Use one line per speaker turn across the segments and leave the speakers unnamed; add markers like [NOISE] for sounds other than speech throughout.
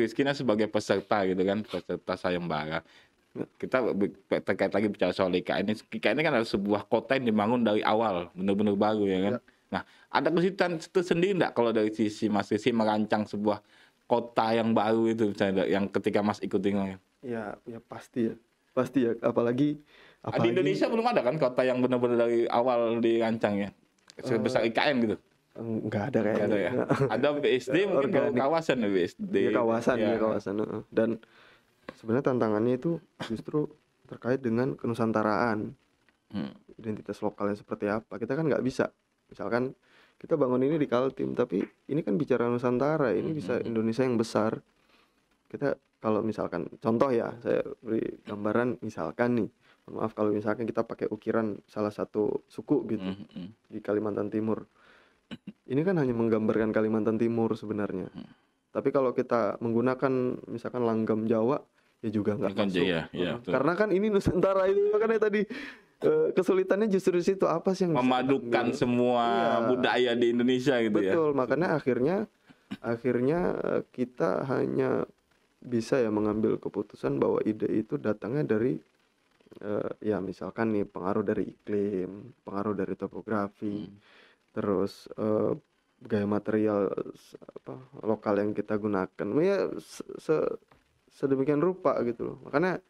Rizkina sebagai peserta gitu kan peserta sayang sayembara kita terkait lagi bicara soal IKN ini IKN ini kan ada sebuah kota yang dibangun dari awal benar-benar baru ya kan ya. nah ada kesulitan itu sendiri nggak kalau dari sisi Mas Rizky merancang sebuah kota yang baru itu misalnya yang ketika Mas ikutin
ya ya pasti ya pasti ya apalagi,
ah, apalagi... di Indonesia belum ada kan kota yang benar-benar dari awal dirancang ya sebesar uh, eh, IKN gitu
Enggak ada ya? kayaknya. Ada, ya? ada
BSD mungkin Organik. kawasan ya BSD. Ya, kawasan ya, ya kawasan.
Dan sebenarnya tantangannya itu justru terkait dengan kenusantaraan. Hmm. Identitas lokalnya seperti apa? Kita kan nggak bisa. Misalkan kita bangun ini di Kaltim, tapi ini kan bicara nusantara, ini hmm. bisa hmm, hmm. Indonesia yang besar. Kita kalau misalkan contoh ya, saya beri gambaran misalkan nih maaf kalau misalkan kita pakai ukiran salah satu suku gitu mm -hmm. di Kalimantan Timur ini kan hanya menggambarkan Kalimantan Timur sebenarnya. Hmm. Tapi kalau kita menggunakan misalkan langgam Jawa ya juga nggak masuk. Jaya, ya, Karena kan ini Nusantara itu makanya tadi eh, kesulitannya justru di situ apa sih yang memadukan semua ya. budaya
di Indonesia gitu betul, ya. Betul,
makanya akhirnya akhirnya eh, kita hanya bisa ya mengambil keputusan bahwa ide itu datangnya dari uh, ya misalkan nih pengaruh dari iklim, pengaruh dari topografi. Hmm terus uh, gaya material apa, lokal yang kita gunakan ya se sedemikian rupa gitu loh makanya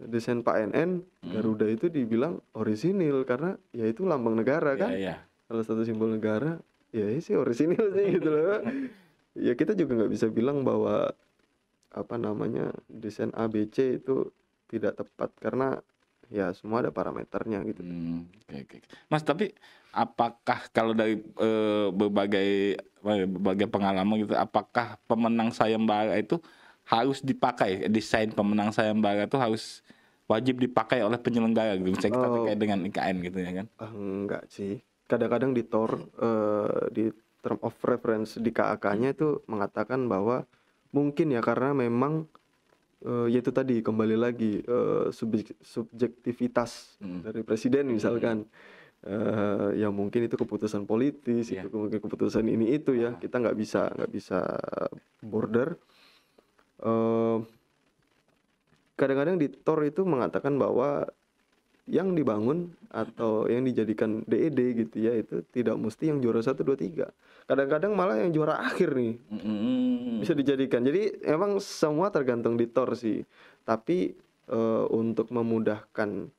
desain Pak NN hmm. Garuda itu dibilang orisinil karena ya itu lambang negara ya, kan yeah, yeah. salah satu simbol negara ya sih orisinil sih gitu loh [LAUGHS] ya kita juga nggak bisa bilang bahwa apa namanya desain ABC itu tidak tepat karena ya semua ada parameternya gitu. Hmm, okay, okay.
Mas tapi apakah kalau dari e, berbagai ya, berbagai pengalaman gitu, apakah pemenang sayembara itu harus dipakai desain pemenang sayembara itu harus wajib dipakai oleh penyelenggara gitu misalnya kita oh, terkait dengan IKN gitu ya kan ah, enggak sih
kadang-kadang di TOR e, eh, di term of reference di KAK-nya itu mengatakan bahwa mungkin ya karena memang uh, eh, yaitu tadi kembali lagi uh, subjek, subjektivitas hmm. dari presiden hmm. misalkan hmm. uh, ya mungkin itu keputusan politis yeah. itu mungkin keputusan ini itu ya ah. kita nggak bisa nggak bisa border uh, kadang -kadang di Tor itu mengatakan bahwa yang dibangun atau yang dijadikan DED e gitu ya itu tidak mesti yang juara satu dua tiga kadang-kadang malah yang juara akhir nih mm bisa dijadikan jadi emang semua tergantung di tor sih tapi e, untuk memudahkan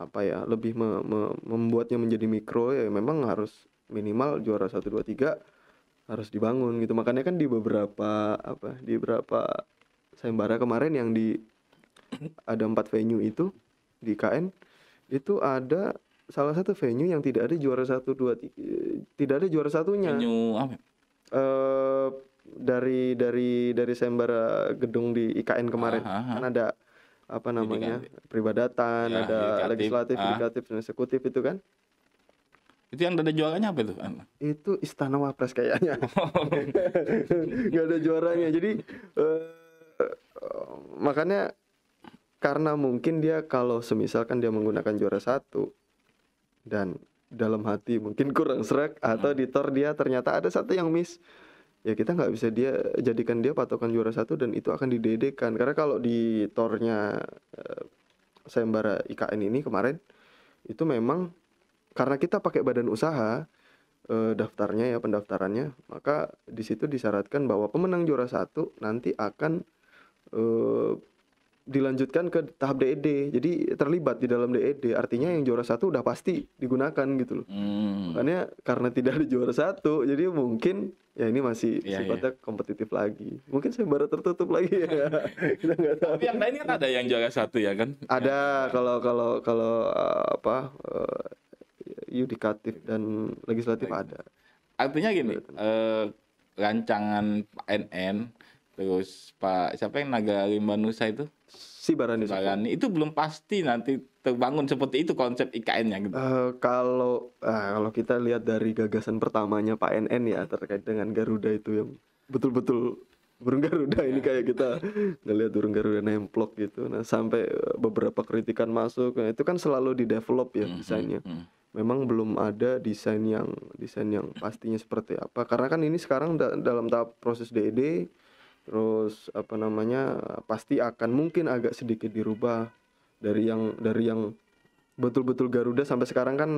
apa ya lebih me, me, membuatnya menjadi mikro ya memang harus minimal juara satu dua tiga harus dibangun gitu makanya kan di beberapa apa di beberapa sayembara kemarin yang di ada empat venue itu di KN itu ada salah satu venue yang tidak ada juara satu dua tiga, tidak ada juara satunya venue apa uh, dari dari dari sembara gedung di IKN kemarin aha, aha. Ah. kan ada apa namanya kan. peribadatan ya, ada ya, legislatif ah. dan eksekutif
itu kan itu yang ada juaranya apa itu?
Itu istana wapres kayaknya. [LAUGHS] Oh, [LAUGHS] nggak ada juaranya. Jadi uh, makanya karena mungkin dia kalau semisalkan dia menggunakan juara satu dan dalam hati mungkin [LAUGHS] kurang serak atau hmm. di tor dia ternyata ada satu yang miss ya kita nggak bisa dia jadikan dia patokan juara satu dan itu akan didedekan karena kalau di tornya uh, eh, sayembara IKN ini kemarin itu memang karena kita pakai badan usaha uh, daftarnya ya pendaftarannya maka di situ disyaratkan bahwa pemenang juara satu nanti akan uh, dilanjutkan ke tahap DED. E jadi terlibat di dalam DED. E artinya yang juara satu udah pasti digunakan gitu loh. Hmm. Makanya karena tidak ada juara satu, jadi mungkin ya ini masih ya, sifatnya ya. kompetitif lagi. Mungkin saya baru tertutup lagi ya. [LAUGHS] Kita nggak tahu. Tapi yang lain kan
ada yang juara satu ya kan?
Ada kalau kalau kalau eh, apa uh, yudikatif dan legislatif Lagi. ada.
Artinya gini, eh, rancangan PNN terus Pak siapa yang Naga Nusa itu si Barani Barani itu belum pasti nanti terbangun seperti itu konsep IKN-nya
gitu. Uh, kalau uh, kalau kita lihat dari gagasan pertamanya Pak NN ya terkait dengan Garuda itu yang betul-betul burung Garuda ini ya. kayak kita ngelihat burung Garuda nemplok gitu. Nah, sampai eh, beberapa kritikan masuk nah, itu kan selalu di develop ya mm-hmm, desainnya. Mm-hmm. Memang belum ada desain yang desain yang pastinya seperti apa karena kan ini sekarang da dalam tahap proses DED e terus apa namanya pasti akan mungkin agak sedikit dirubah dari yang dari yang betul-betul Garuda sampai sekarang kan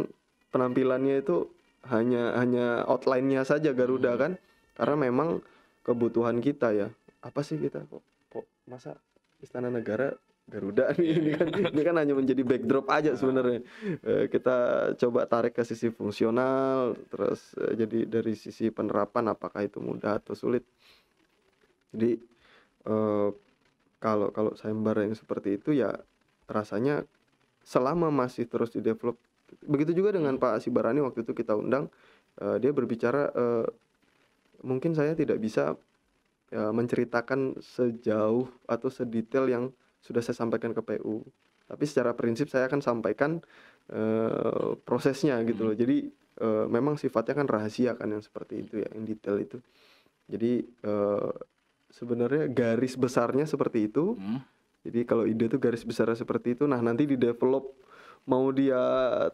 penampilannya itu hanya hanya outline-nya saja Garuda hmm. kan karena memang kebutuhan kita ya apa sih kita kok, kok masa istana negara Garuda nih ini kan [LAUGHS] ini kan hanya menjadi backdrop aja ah. sebenarnya e, kita coba tarik ke sisi fungsional terus e, jadi dari sisi penerapan apakah itu mudah atau sulit jadi kalau eh, kalau kalau sayembara yang seperti itu ya rasanya selama masih terus di develop begitu juga dengan Pak Sibarani waktu itu kita undang uh, dia berbicara uh, mungkin saya tidak bisa uh, menceritakan sejauh atau sedetail yang sudah saya sampaikan ke PU tapi secara prinsip saya akan sampaikan uh, prosesnya gitu loh hmm. jadi uh, memang sifatnya kan rahasia kan yang seperti itu ya yang detail itu jadi uh, sebenarnya garis besarnya seperti itu. Hmm. Jadi kalau ide itu garis besarnya seperti itu. Nah, nanti di develop mau dia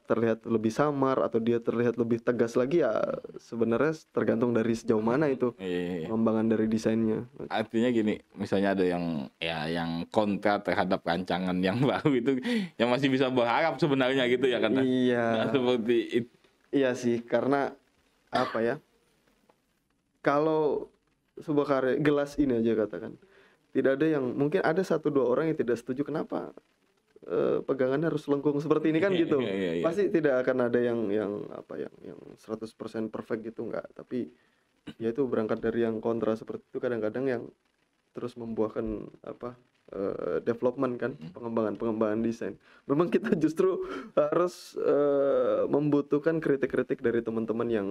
terlihat lebih samar atau dia terlihat lebih tegas lagi ya sebenarnya tergantung dari sejauh mana hmm. itu iya, iya, iya. pengembangan dari desainnya. Artinya gini,
misalnya ada yang ya yang kontra terhadap rancangan yang [LAUGHS] baru itu yang masih bisa berharap sebenarnya gitu ya karena Iya. Nah,
seperti itu. Iya sih, karena apa ya? Kalau sebuah karya gelas ini aja katakan tidak ada yang mungkin ada satu dua orang yang tidak setuju kenapa e, pegangannya harus lengkung seperti ini kan iya, gitu iya, iya, pasti tidak akan ada yang yang apa yang yang 100% perfect gitu enggak tapi ya itu berangkat dari yang kontra seperti itu kadang-kadang yang terus membuahkan apa e, development kan pengembangan pengembangan desain memang kita justru harus e, membutuhkan kritik-kritik dari teman-teman yang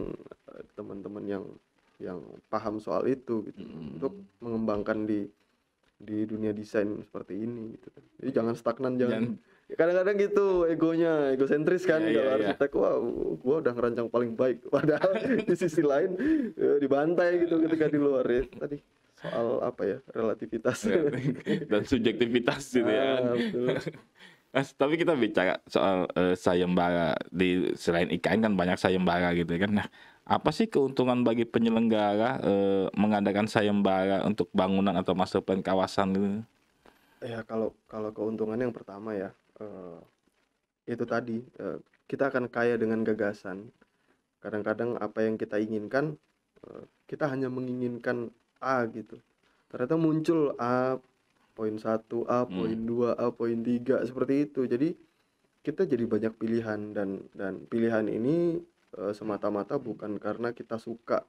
teman-teman yang yang paham soal itu gitu hmm. untuk mengembangkan di di dunia desain seperti ini gitu kan. jadi jangan stagnan jangan ya, kadang-kadang gitu egonya egosentris kan yeah, kalau yeah, iya. arsitek yeah. wah gua udah ngerancang paling baik [LAUGHS] padahal di sisi lain eh, dibantai gitu ketika di luar ya tadi soal apa ya
relativitas iya. [LAUGHS] dan subjektivitas [LAUGHS] gitu ya ah, Mas, tapi kita bicara soal uh, sayembara di selain ikan kan banyak sayembara gitu ya kan. Nah, apa sih keuntungan bagi penyelenggara e, mengadakan sayembara untuk bangunan atau master plan kawasan gitu?
Ya kalau kalau keuntungan yang pertama ya eh, itu tadi eh, kita akan kaya dengan gagasan. Kadang-kadang apa yang kita inginkan eh, kita hanya menginginkan A gitu. Ternyata muncul A poin satu A hmm. poin hmm. A poin tiga seperti itu. Jadi kita jadi banyak pilihan dan dan pilihan ini Eh, semata-mata bukan karena kita suka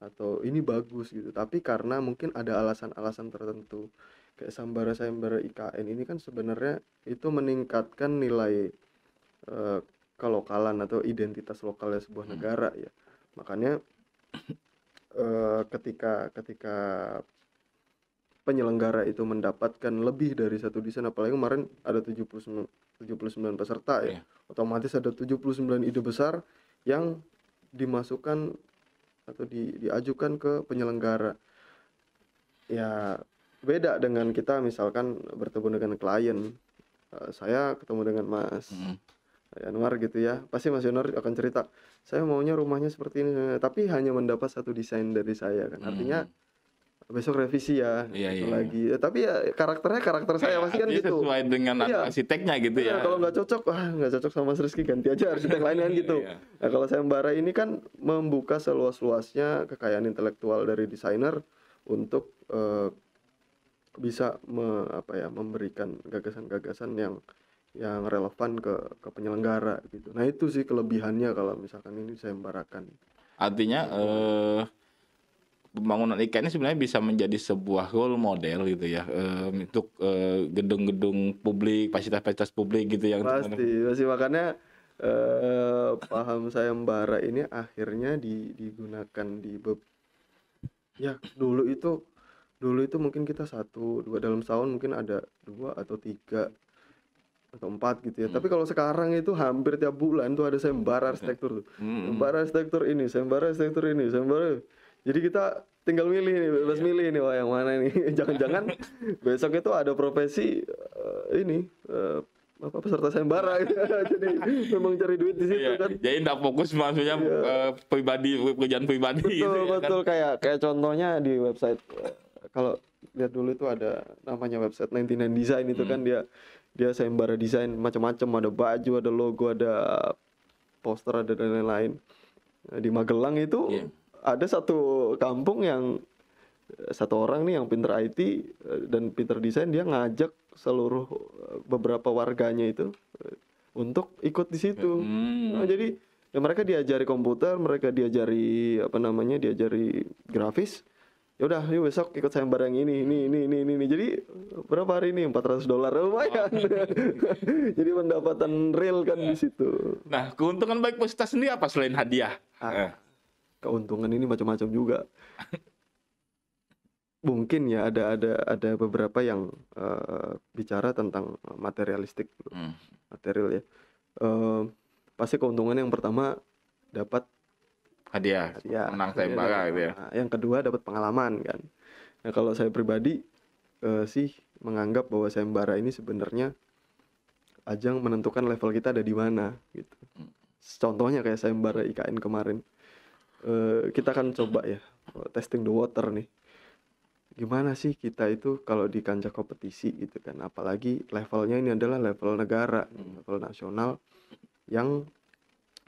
atau ini bagus gitu tapi karena mungkin ada alasan-alasan tertentu kayak sambara sambara IKN ini kan sebenarnya itu meningkatkan nilai e, kelokalan atau identitas lokalnya sebuah hmm. negara ya makanya e, ketika ketika penyelenggara itu mendapatkan lebih dari satu desain apalagi kemarin ada 79 79 peserta ya yeah. otomatis ada 79 ide besar yang dimasukkan atau di, diajukan ke penyelenggara. Ya beda dengan kita misalkan bertemu dengan klien. Uh, saya ketemu dengan Mas hmm. Anwar gitu ya. Pasti Mas Anwar akan cerita, saya maunya rumahnya seperti ini, tapi hanya mendapat satu desain dari saya kan. Artinya besok revisi ya iya, gitu iya. iya. lagi ya, tapi ya karakternya karakter saya pasti kan iya, gitu sesuai
dengan iya. arsiteknya gitu ya, ya. kalau nggak
cocok ah nggak cocok sama Mas Rizky ganti aja arsitek lain kan iya, gitu iya. nah kalau saya Sembara ini kan membuka seluas-luasnya kekayaan intelektual dari desainer untuk uh, bisa me, apa ya memberikan gagasan-gagasan yang yang relevan ke ke penyelenggara gitu nah itu sih kelebihannya kalau misalkan ini saya embarakan
artinya uh pembangunan IKN ini sebenarnya bisa menjadi sebuah role model gitu ya um, untuk gedung eh, gedung-gedung publik, fasilitas-fasilitas publik gitu yang Pasti,
pasti makanya uh, paham Mbara ini akhirnya di, digunakan di ya dulu itu dulu itu mungkin kita satu dua dalam setahun mungkin ada dua atau tiga atau empat gitu ya. Hmm. Tapi kalau sekarang itu hampir tiap bulan tuh ada sembara arsitektur Hmm. Sembara arsitektur ini, sembara arsitektur ini, sembara jadi kita tinggal milih nih, bebas iya. milih nih wah yang mana nih. [LAUGHS] Jangan-jangan besok itu ada profesi uh, ini uh, apa peserta sembara gitu. [LAUGHS] jadi memang cari duit di situ iya, kan
jadi tidak fokus maksudnya iya. uh, pribadi pekerjaan pribadi betul gitu, ya kan. betul
kan? kayak kayak contohnya di website kalau lihat dulu itu ada namanya website 99 design itu kan, hmm. kan dia dia sembara desain macam-macam ada baju ada logo ada poster ada dan lain-lain nah, di Magelang itu yeah ada satu kampung yang satu orang nih yang pinter IT dan pinter desain dia ngajak seluruh eh, beberapa warganya itu eh, untuk ikut di situ. Hmm. Nah, jadi ya mereka diajari komputer, mereka diajari apa namanya, diajari grafis. Ya udah, yuk besok ikut saya bareng ini, ini, ini, ini, ini, Jadi berapa hari ini? 400 dolar lumayan. Oh. [LAUGHS] jadi pendapatan real kan di situ.
Nah, keuntungan baik Posita sendiri apa selain hadiah?
Ah. Eh keuntungan ini macam-macam juga mungkin ya ada ada ada beberapa yang uh, bicara tentang materialistik hmm. material ya uh, pasti keuntungan yang pertama dapat hadiah, hadiah menang tembaga gitu ya yang kedua dapat pengalaman kan nah kalau saya pribadi uh, sih menganggap bahwa sembara ini sebenarnya ajang menentukan level kita ada di mana gitu hmm. contohnya kayak sembara IKN kemarin Eh, kita akan coba ya eh, testing the water nih gimana sih kita itu kalau di kancah kompetisi gitu kan apalagi levelnya ini adalah level negara level nasional yang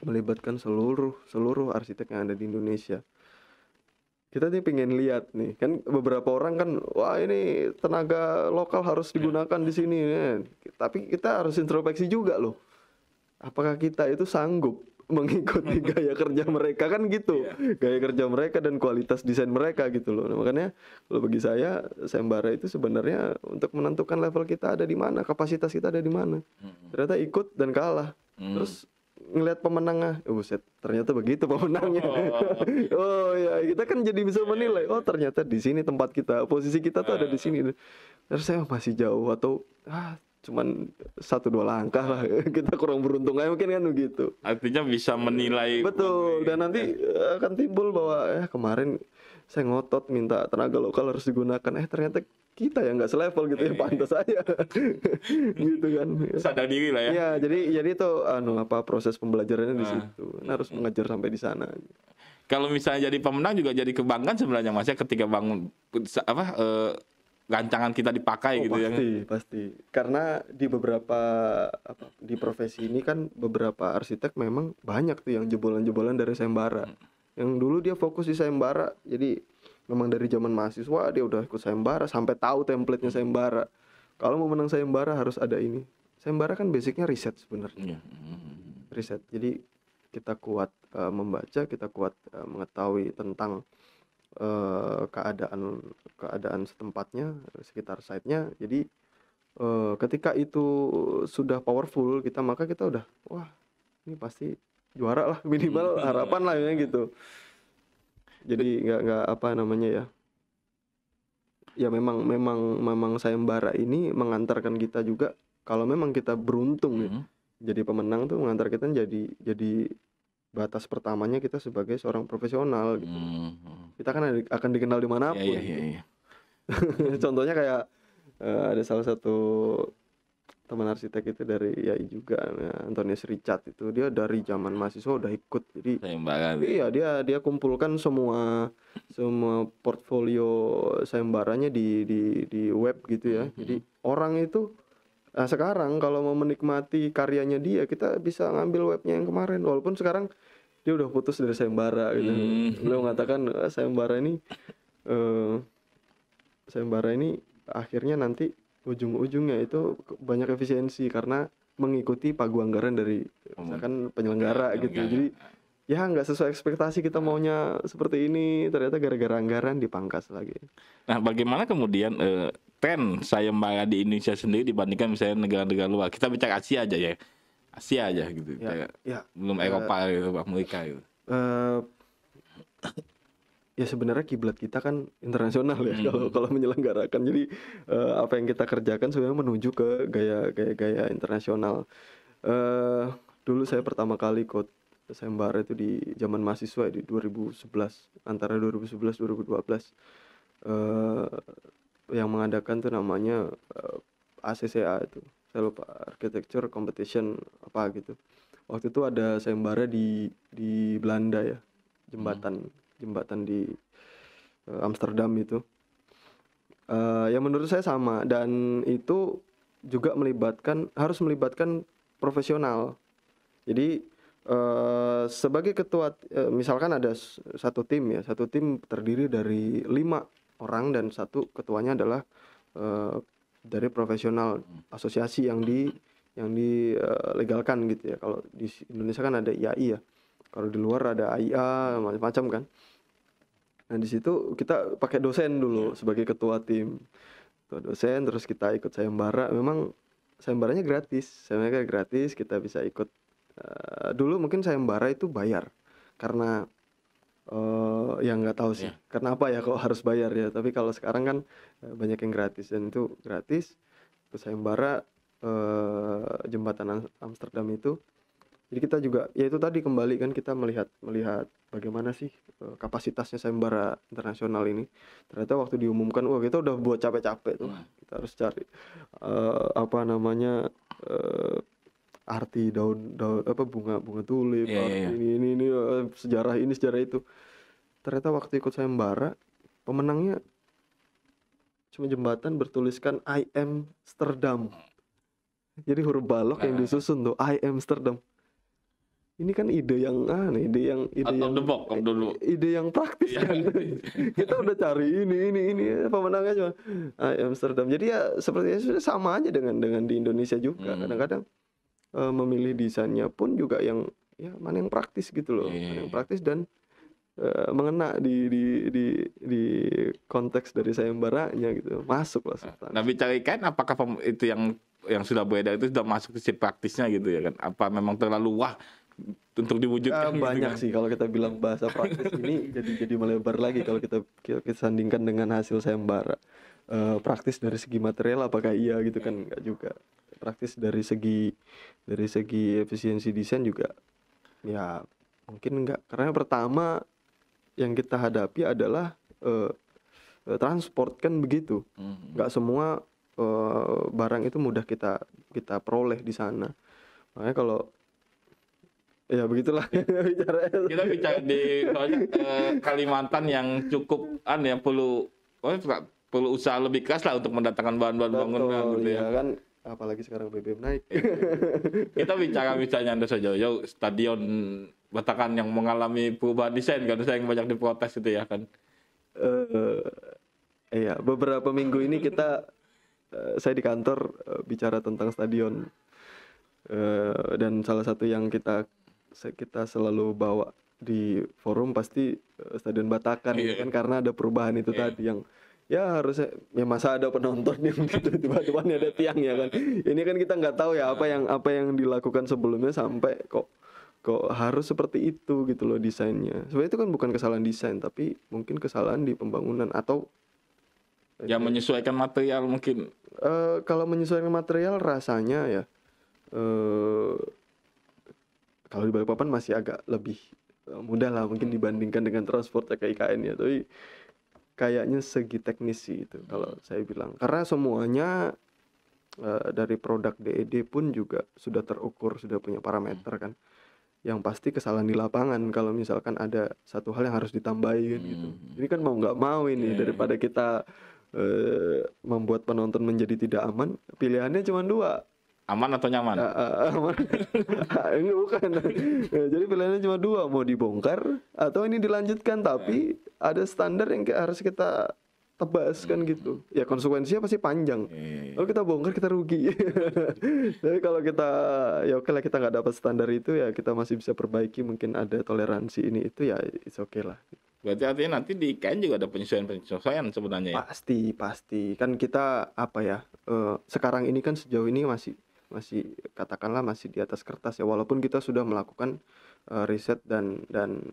melibatkan seluruh seluruh arsitek yang ada di Indonesia kita nih pengen lihat nih kan beberapa orang kan wah ini tenaga lokal harus digunakan di sini kan? tapi kita harus introspeksi juga loh apakah kita itu sanggup mengikuti [LAUGHS] gaya kerja mereka kan gitu yeah. gaya kerja mereka dan kualitas desain mereka gitu loh nah, makanya kalau bagi saya sembara itu sebenarnya untuk menentukan level kita ada di mana kapasitas kita ada di mana hmm. ternyata ikut dan kalah mm. terus ngelihat pemenangnya, oh, buset, ternyata begitu pemenangnya. [LAUGHS] Oh, oh ya, kita kan jadi bisa iya, menilai. Iya. Oh, ternyata di sini tempat kita, posisi kita tuh ada di sini. Eh. Terus saya masih jauh atau ah, cuman satu dua langkah lah [LAUGHS] kita kurang beruntung aja mungkin kan begitu
artinya bisa menilai betul dan nanti
eh, akan timbul bahwa eh kemarin saya ngotot minta tenaga lokal harus digunakan eh ternyata kita yang nggak selevel gitu ya iya. pantas saya [LAUGHS] gitu kan sadar diri lah ya ya jadi jadi itu anu apa proses pembelajarannya di ah. situ nah, harus mengajar sampai di sana
kalau misalnya jadi pemenang juga jadi kebanggaan sebenarnya mas ya ketika bangun apa eh, rancangan kita dipakai oh, gitu pasti, ya. Pasti,
pasti. Karena di beberapa apa, di profesi ini kan beberapa arsitek memang banyak tuh yang jebolan-jebolan dari sembara. Hmm. Yang dulu dia fokus di sembara, jadi memang dari zaman mahasiswa dia udah ikut sembara, sampai tahu templatenya sembara Kalau mau menang sembara harus ada ini. Sembara kan basicnya riset sebenarnya. Iya. Hmm. Riset. Jadi kita kuat uh, membaca, kita kuat uh, mengetahui tentang Eh, keadaan keadaan setempatnya sekitar site-nya jadi eh, ketika itu sudah powerful kita maka kita udah wah ini pasti juara lah minimal hmm. harapan lah ya gitu jadi nggak nggak apa namanya ya ya memang memang memang sayembara ini mengantarkan kita juga kalau memang kita beruntung ya. hmm. ya jadi pemenang tuh mengantar kita jadi jadi batas pertamanya kita sebagai seorang profesional gitu. Hmm. hmm. Kita kan akan dikenal dimanapun. Yeah, yeah, yeah, yeah. Gitu. Iya. [LAUGHS] Contohnya kayak uh, ada salah satu teman arsitek itu dari YAI juga ya, Antonius Richard itu dia dari zaman mahasiswa udah ikut jadi Sayembara. iya dia dia kumpulkan semua semua portfolio sayembaranya di di di web gitu ya hmm, hmm. jadi orang itu Nah, sekarang kalau mau menikmati karyanya dia, kita bisa ngambil webnya yang kemarin. Walaupun sekarang dia udah putus dari Sembara gitu. Hmm. Beliau mengatakan eh, Sembara ini uh, eh, Sembara ini akhirnya nanti ujung-ujungnya itu banyak efisiensi karena mengikuti pagu anggaran dari oh. misalkan penyelenggara ya, gitu. Jadi ya nggak sesuai ekspektasi kita maunya seperti ini ternyata gara-gara anggaran dipangkas lagi.
Nah, bagaimana kemudian eh, tren sayembara di Indonesia sendiri dibandingkan misalnya negara-negara luar. Kita bicara Asia aja ya. Asia aja gitu. Ya,
ya. Belum eh, Eropa
uh, gitu, Amerika gitu.
Uh, ya sebenarnya kiblat kita kan internasional ya hmm. kalau hmm. kalau menyelenggarakan. Jadi uh, apa yang kita kerjakan sebenarnya menuju ke gaya gaya gaya internasional. Uh, dulu saya pertama kali ikut sembara itu di zaman mahasiswa di 2011 antara 2011 2012 uh, yang mengadakan tuh namanya uh, eh, ACCA itu saya lupa architecture competition apa gitu waktu itu ada sayembara di di Belanda ya jembatan hmm. jembatan di uh, Amsterdam itu uh, eh, yang menurut saya sama dan itu juga melibatkan harus melibatkan profesional jadi uh, sebagai ketua uh, misalkan ada satu tim ya satu tim terdiri dari lima orang dan satu ketuanya adalah uh, dari profesional asosiasi yang di yang dilegalkan eh, uh, gitu ya. Kalau di Indonesia kan ada IAI ya. Kalau di luar ada AIA macam-macam kan. Nah, di situ kita pakai dosen dulu iya. sebagai ketua tim. Ketua dosen terus kita ikut sayembara. Memang sayembaranya gratis. Sayembaranya gratis, kita bisa ikut uh, dulu mungkin sayembara itu bayar karena Uh, eh, yang nggak tahu sih yeah. kenapa ya kok harus bayar ya tapi kalau sekarang kan eh, banyak yang gratis dan itu gratis terus sayembara uh, jembatan Amsterdam itu jadi kita juga ya itu tadi kembali kan kita melihat melihat bagaimana sih uh, kapasitasnya sayembara internasional ini ternyata waktu diumumkan wah kita udah buat capek-capek tuh hmm. kita harus cari uh, apa namanya uh, arti daun daun apa bunga bunga tulip yeah, arti iya, iya. yeah, ini ini ini eh, sejarah ini sejarah itu ternyata waktu ikut sayembara pemenangnya cuma jembatan bertuliskan I am Amsterdam jadi huruf balok yang nah. disusun tuh I am Amsterdam ini kan ide yang aneh, ide yang ide yang the box, dulu. ide yang praktis yeah. kan. Iya, [LAUGHS] kita udah cari ini ini ini pemenangnya cuma Amsterdam. Jadi ya sepertinya sama aja dengan dengan di Indonesia juga. Hmm. Kadang-kadang hmm. Kadang -kadang uh, memilih desainnya pun juga yang ya mana yang praktis gitu loh yeah. Iya, yang iya. praktis dan uh, mengena di di di di konteks dari sayembaranya gitu masuk lah sultan.
Nah bicara ikan apakah itu yang yang sudah beredar itu sudah masuk ke si praktisnya gitu
ya kan apa memang terlalu wah untuk diwujudkan uh, banyak gitu kan? sih kalau kita bilang bahasa praktis ini [LAUGHS] jadi jadi melebar lagi kalau kita kita, kita sandingkan dengan hasil sayembara uh, praktis dari segi material apakah iya gitu kan enggak iya. juga praktis dari segi dari segi efisiensi desain juga ya mungkin enggak karena pertama yang kita hadapi adalah uh, transport kan begitu mm-hmm. semua uh, barang itu mudah kita kita peroleh di sana makanya kalau ya begitulah iya. [LAUGHS] kita bicara di soalnya,
uh, Kalimantan yang cukup an ya perlu oh, perlu usaha lebih keras lah untuk mendatangkan bahan-bahan bangunan gitu ya. ya
kan apalagi sekarang BBM naik. Iya, iya, iya.
Kita bicara misalnya Anda saja, yo ya, stadion Batakan yang mengalami perubahan desain kan, saya yang banyak diprotes itu ya kan.
Uh, iya, beberapa minggu ini kita uh, saya di kantor uh, bicara tentang stadion uh, dan salah satu yang kita kita selalu bawa di forum pasti stadion Batakan yeah. Gitu kan karena ada perubahan itu yeah. tadi yang ya harus ya masa ada penonton yang [LAUGHS] gitu tiba-tiba ada tiang ya kan ini kan kita nggak tahu ya apa yang apa yang dilakukan sebelumnya sampai kok kok harus seperti itu gitu loh desainnya sebenarnya itu kan bukan kesalahan desain tapi mungkin kesalahan di pembangunan atau
ya menyesuaikan material mungkin
uh, kalau menyesuaikan material rasanya ya uh, kalau di Balikpapan masih agak lebih eh, mudah lah mungkin dibandingkan dengan transport ya, kayak IKN ya tapi kayaknya segi teknis sih itu hmm. kalau saya bilang karena semuanya uh, dari produk DED e pun juga sudah terukur sudah punya parameter hmm. kan yang pasti kesalahan di lapangan kalau misalkan ada satu hal yang harus ditambahin gitu. hmm. gitu ini kan mau nggak mau ini yeah. daripada kita uh, membuat penonton menjadi tidak aman pilihannya cuma dua aman atau nyaman? Ah, ah, ah, [LAUGHS] ini bukan. Ya, jadi pilihannya cuma dua, mau dibongkar atau ini dilanjutkan tapi yeah. ada standar yang harus kita tebas kan hmm. gitu. Ya konsekuensinya pasti panjang. Yeah. Kalau kita bongkar kita rugi. [LAUGHS] Tapi kalau kita ya oke okay lah kita nggak dapat standar itu ya kita masih bisa perbaiki mungkin ada toleransi ini itu ya it's okay lah.
Berarti artinya nanti di IKN juga ada penyesuaian-penyesuaian sebenarnya ya?
Pasti, pasti. Kan kita apa ya, uh, sekarang ini kan sejauh ini masih masih katakanlah masih di atas kertas ya walaupun kita sudah melakukan uh, riset dan dan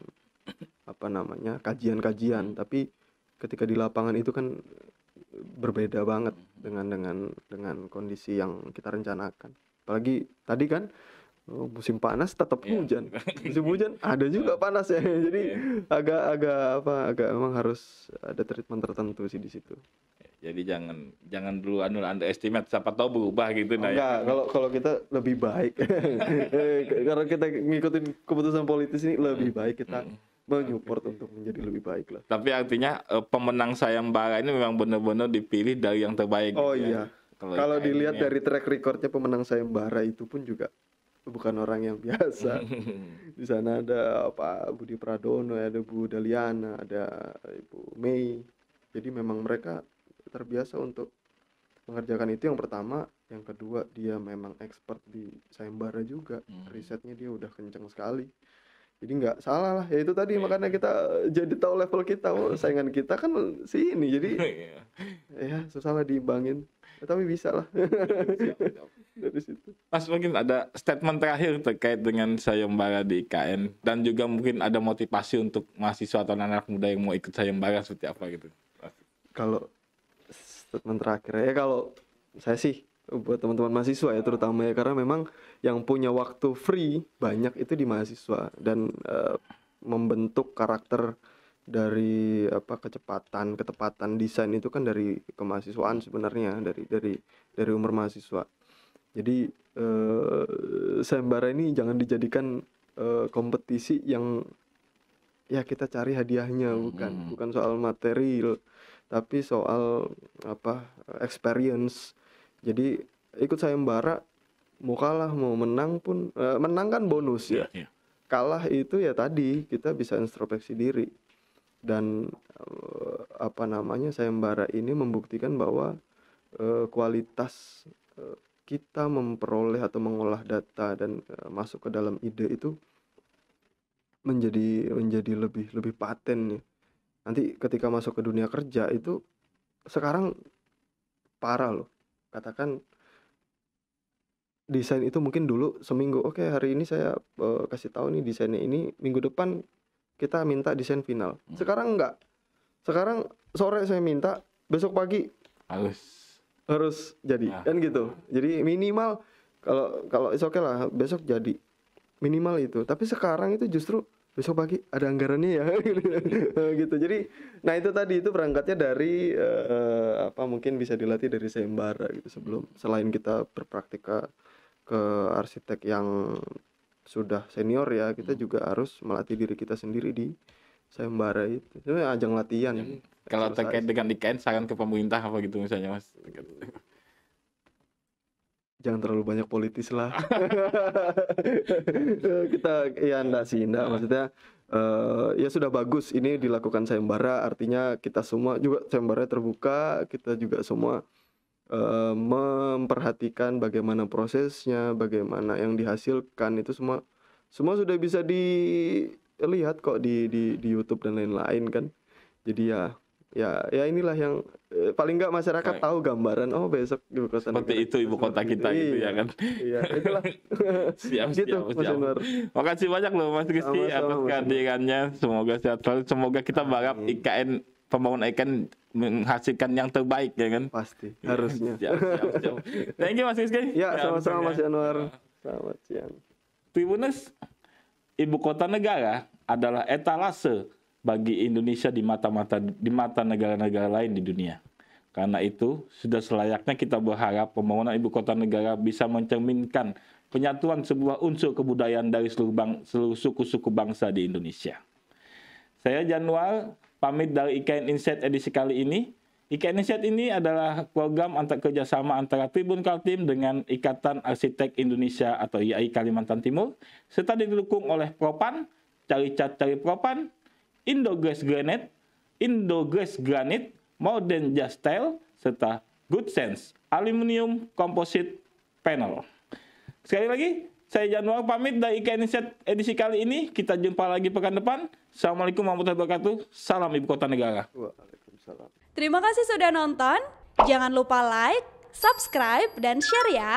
[CLEARS THROAT] apa namanya kajian-kajian tapi ketika di lapangan itu kan berbeda banget dengan dengan dengan kondisi yang kita rencanakan apalagi tadi kan oh, musim panas tetap yeah. hujan [LAUGHS] musim hujan ada juga oh. panas ya [LAUGHS] jadi agak iya. agak agak apa agak memang harus ada treatment tertentu sih di situ
jadi jangan jangan dulu anu underestimate siapa tahu berubah gitu oh, nah. ya. kalau kalau
kita lebih baik. [LAUGHS] Karena kita ngikutin keputusan politis ini lebih hmm. baik kita hmm. menyupport untuk menjadi lebih baik lah.
Tapi artinya eh, pemenang sayang bara ini memang benar-benar dipilih dari yang terbaik. Oh gitu ya. iya. Ya. Kalau dilihat dari track
recordnya pemenang sayang sayembara itu pun juga bukan orang yang biasa. [LAUGHS] Di sana ada Pak Budi Pradono, ada Bu Daliana, ada Ibu Mei. Jadi memang mereka terbiasa untuk mengerjakan itu yang pertama yang kedua dia memang expert di sayembara juga hmm. risetnya dia udah kenceng sekali jadi nggak salah lah ya itu tadi yeah. makanya kita eh, jadi tahu level kita oh, [LAUGHS] saingan kita kan sini jadi [LAUGHS] yeah. ya susah lah diimbangin ya, tapi bisa lah iya, iya, iya, [LAUGHS] dari situ
mas mungkin ada statement terakhir terkait dengan sayembara di IKN dan juga mungkin ada motivasi untuk mahasiswa atau anak muda yang mau ikut sayembara seperti apa gitu
kalau statement terakhir ya kalau saya sih buat teman-teman mahasiswa ya terutama ya karena memang yang punya waktu free banyak itu di mahasiswa dan uh, membentuk karakter dari apa kecepatan ketepatan desain itu kan dari kemahasiswaan sebenarnya dari dari dari umur mahasiswa jadi uh, eh, sembara ini jangan dijadikan uh, kompetisi yang ya kita cari hadiahnya bukan hmm. bukan soal material tapi soal apa experience jadi ikut sayembara mau kalah mau menang pun uh, menang kan bonus ya yeah, iya. kalah itu ya tadi kita bisa introspeksi diri dan uh, apa namanya sayembara ini membuktikan bahwa uh, kualitas uh, kita memperoleh atau mengolah data dan uh, masuk ke dalam ide itu menjadi menjadi lebih lebih paten ya nanti ketika masuk ke dunia kerja itu sekarang parah loh katakan desain itu mungkin dulu seminggu oke okay, hari ini saya uh, kasih tahu nih desainnya ini minggu depan kita minta desain final hmm. sekarang enggak sekarang sore saya minta besok pagi harus harus jadi nah. kan gitu jadi minimal kalau kalau oke okay lah besok jadi minimal itu tapi sekarang itu justru besok pagi ada anggarannya ya [LAUGHS] gitu jadi nah itu tadi itu berangkatnya dari uh, apa mungkin bisa dilatih dari sembara gitu sebelum selain kita berpraktika ke arsitek yang sudah senior ya kita hmm. juga harus melatih diri kita sendiri di sembara itu sebenarnya ajang latihan hmm. kalau terkait
dengan dikain saran ke pemerintah apa gitu misalnya mas
jangan terlalu banyak politis lah [LAUGHS] kita ya enggak sih enggak nah. maksudnya uh, ya sudah bagus ini dilakukan sayembara artinya kita semua juga sayembara terbuka kita juga semua uh, memperhatikan bagaimana prosesnya bagaimana yang dihasilkan itu semua semua sudah bisa dilihat kok di di di YouTube dan lain-lain kan jadi ya ya ya inilah yang eh, paling nggak masyarakat nah. tahu gambaran oh besok ibu kota seperti negara. itu
ibu kota kita gitu iya, ya kan
iya itulah [LAUGHS]
siap, gitu siap, siap. Mas makasih banyak loh mas Gusti atas kehadirannya semoga sehat selalu semoga kita berharap IKN pembangunan ikan menghasilkan yang terbaik ya kan pasti harusnya siap, siap, siap.
[LAUGHS] thank you mas Rizky ya, sama-sama mas Anwar. selamat siang
Tribunus ibu kota negara adalah etalase bagi Indonesia di mata-mata di mata negara-negara lain di dunia. Karena itu, sudah selayaknya kita berharap pembangunan ibu kota negara bisa mencerminkan penyatuan sebuah unsur kebudayaan dari seluruh, bang, seluruh suku-suku bangsa di Indonesia. Saya Januar, pamit dari IKN Insight edisi kali ini. IKN Insight ini adalah program antar kerjasama antara Tribun Kaltim dengan Ikatan Arsitek Indonesia atau IAI Kalimantan Timur, serta didukung oleh Propan, Cari Cat Cari Propan, Indo-Greece Granite, Indo-Greece Granite, Modern Style serta Good Sense Aluminium Composite Panel. Sekali lagi, saya Januar pamit dari IKN Set edisi kali ini. Kita jumpa lagi pekan depan. Assalamualaikum warahmatullahi wabarakatuh. Salam Ibu Kota Negara.
Waalaikumsalam. Terima kasih sudah nonton. Jangan lupa like, subscribe, dan share ya.